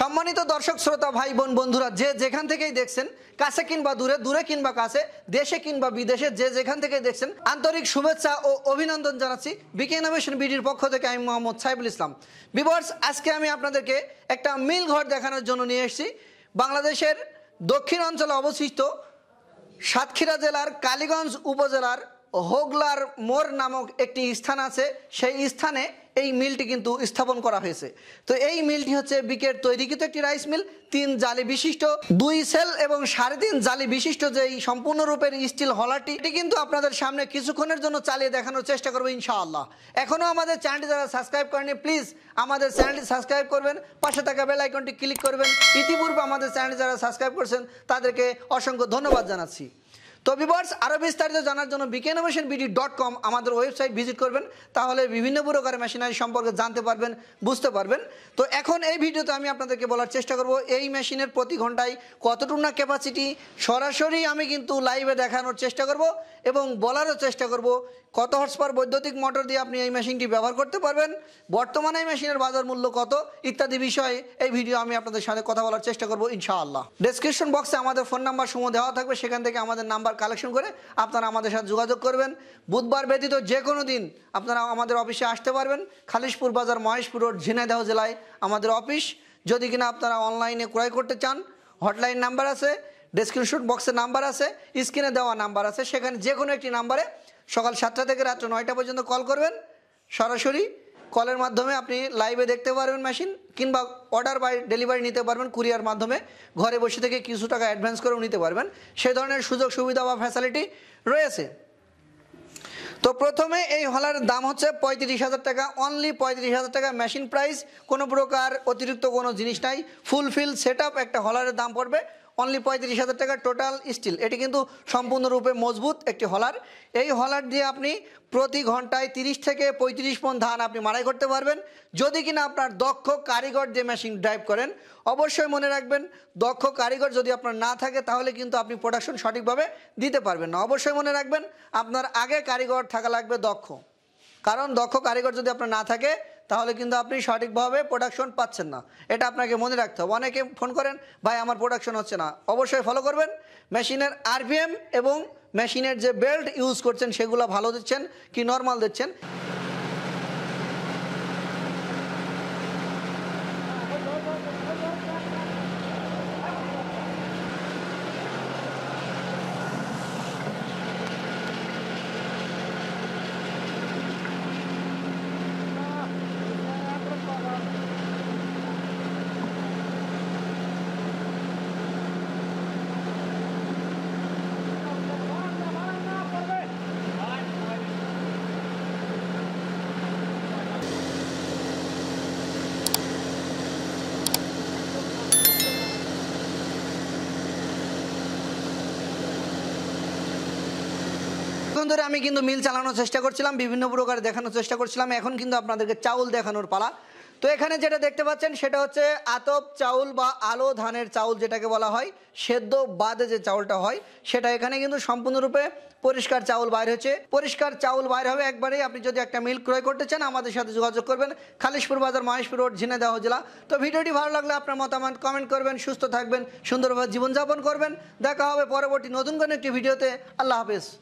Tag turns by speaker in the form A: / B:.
A: সম্মানিত দর্শক শ্রোতা ভাই বোন বন্ধুরা যে যেখান থেকেই দেখছেন কাছে কিংবা দূরে দূরে কিংবা কাছে দেশে কিংবা বিদেশে যে যেখান থেকেই দেখছেন আন্তরিক শুভেচ্ছা ও অভিনন্দন জানাচ্ছি বিকে ইনোভেশন বিডির পক্ষ থেকে আমি মোহাম্মদ সাইবুল ইসলাম বিবর্স আজকে আমি আপনাদেরকে একটা মিল ঘর দেখানোর জন্য নিয়ে এসেছি বাংলাদেশের দক্ষিণ অঞ্চলে অবস্থিত সাতক্ষীরা জেলার কালীগঞ্জ উপজেলার হোগলার মোর নামক একটি স্থান আছে সেই স্থানে এই মিলটি কিন্তু স্থাপন করা হয়েছে তো এই মিলটি হচ্ছে বিকের তৈরিকৃত একটি রাইস মিল তিন জালি বিশিষ্ট দুই সেল এবং সাড়ে তিন জালি বিশিষ্ট যে এই সম্পূর্ণরূপের স্টিল হলারটি এটি কিন্তু আপনাদের সামনে কিছুক্ষণের জন্য চালিয়ে দেখানোর চেষ্টা করবো ইনশাআল্লাহ এখনও আমাদের চ্যানেলটি যারা সাবস্ক্রাইব করেনি প্লিজ আমাদের চ্যানেলটি সাবস্ক্রাইব করবেন পাশে থাকা বেল আইকনটি ক্লিক করবেন ইতিপূর্বে আমাদের চ্যানেলটি যারা সাবস্ক্রাইব করছেন তাদেরকে অসংখ্য ধন্যবাদ জানাচ্ছি তো বিভার্স আরও বিস্তারিত জানার জন্য বিকেন মেশিন বিডি ডট কম আমাদের ওয়েবসাইট ভিজিট করবেন তাহলে বিভিন্ন প্রকারের মেশিনারি সম্পর্কে জানতে পারবেন বুঝতে পারবেন তো এখন এই ভিডিওতে আমি আপনাদেরকে বলার চেষ্টা করব এই মেশিনের প্রতি ঘন্টায় কতটুকু না ক্যাপাসিটি সরাসরি আমি কিন্তু লাইভে দেখানোর চেষ্টা করব এবং বলারও চেষ্টা করব কত হর্সপার বৈদ্যুতিক মোটর দিয়ে আপনি এই মেশিনটি ব্যবহার করতে পারবেন বর্তমানে এই মেশিনের বাজার মূল্য কত ইত্যাদি বিষয়ে এই ভিডিও আমি আপনাদের সাথে কথা বলার চেষ্টা করব ইনশাআল্লাহ ডেসক্রিপশন বক্সে আমাদের ফোন নাম্বার সময় দেওয়া থাকবে সেখান থেকে আমাদের নাম্বার কালেকশন করে আপনারা আমাদের সাথে যোগাযোগ করবেন বুধবার ব্যতীত যে কোনো দিন আপনারা আমাদের অফিসে আসতে পারবেন খালিশপুর বাজার মহেশপুর রোড ঝিনাইদহ জেলায় আমাদের অফিস যদি কিনা আপনারা অনলাইনে ক্রয় করতে চান হটলাইন নাম্বার আছে ডেসক্রিপশন বক্সে নাম্বার আছে স্ক্রিনে দেওয়া নাম্বার আছে সেখানে যে কোনো একটি নাম্বারে সকাল সাতটা থেকে রাত্র নয়টা পর্যন্ত কল করবেন সরাসরি কলের মাধ্যমে আপনি লাইভে দেখতে পারবেন মেশিন কিংবা অর্ডার বাই ডেলিভারি নিতে পারবেন কুরিয়ার মাধ্যমে ঘরে বসে থেকে কিছু টাকা অ্যাডভান্স করেও নিতে পারবেন সে ধরনের সুযোগ সুবিধা বা ফ্যাসিলিটি রয়েছে তো প্রথমে এই হলার দাম হচ্ছে পঁয়ত্রিশ হাজার টাকা অনলি পঁয়ত্রিশ হাজার টাকা মেশিন প্রাইস কোনো প্রকার অতিরিক্ত কোনো জিনিস নাই ফুলফিল সেট একটা হলারের দাম পড়বে অনলি পঁয়ত্রিশ হাজার টাকা টোটাল স্টিল এটি কিন্তু সম্পূর্ণরূপে মজবুত একটি হলার এই হলার দিয়ে আপনি প্রতি ঘন্টায় 30 থেকে পঁয়ত্রিশ পণ ধান আপনি মাড়াই করতে পারবেন যদি কিনা আপনার দক্ষ কারিগর যে মেশিন ড্রাইভ করেন অবশ্যই মনে রাখবেন দক্ষ কারিগর যদি আপনার না থাকে তাহলে কিন্তু আপনি প্রোডাকশন সঠিকভাবে দিতে পারবেন না অবশ্যই মনে রাখবেন আপনার আগে কারিগর থাকা লাগবে দক্ষ কারণ দক্ষ কারিগর যদি আপনার না থাকে তাহলে কিন্তু আপনি সঠিকভাবে প্রোডাকশন পাচ্ছেন না এটা আপনাকে মনে রাখতে হবে অনেকে ফোন করেন ভাই আমার প্রোডাকশন হচ্ছে না অবশ্যই ফলো করবেন মেশিনের আরবিএম এবং মেশিনের যে বেল্ট ইউজ করছেন সেগুলো ভালো দিচ্ছেন কি নর্মাল দিচ্ছেন এতক্ষণ ধরে আমি কিন্তু মিল চালানোর চেষ্টা করছিলাম বিভিন্ন প্রকার দেখানোর চেষ্টা করছিলাম এখন কিন্তু আপনাদেরকে চাউল দেখানোর পালা তো এখানে যেটা দেখতে পাচ্ছেন সেটা হচ্ছে আতপ চাউল বা আলো ধানের চাউল যেটাকে বলা হয় সেদ্ধ বাদে যে চাউলটা হয় সেটা এখানে কিন্তু সম্পূর্ণরূপে পরিষ্কার চাউল বাইর হচ্ছে পরিষ্কার চাউল বাইর হবে একবারেই আপনি যদি একটা মিল ক্রয় করতে চান আমাদের সাথে যোগাযোগ করবেন খালিশপুর বাজার মহেশপুর রোড ঝিনাইদহ জেলা তো ভিডিওটি ভালো লাগলে আপনার মতামত কমেন্ট করবেন সুস্থ থাকবেন সুন্দরভাবে জীবনযাপন করবেন দেখা হবে পরবর্তী নতুন কোনো একটি ভিডিওতে আল্লাহ হাফেজ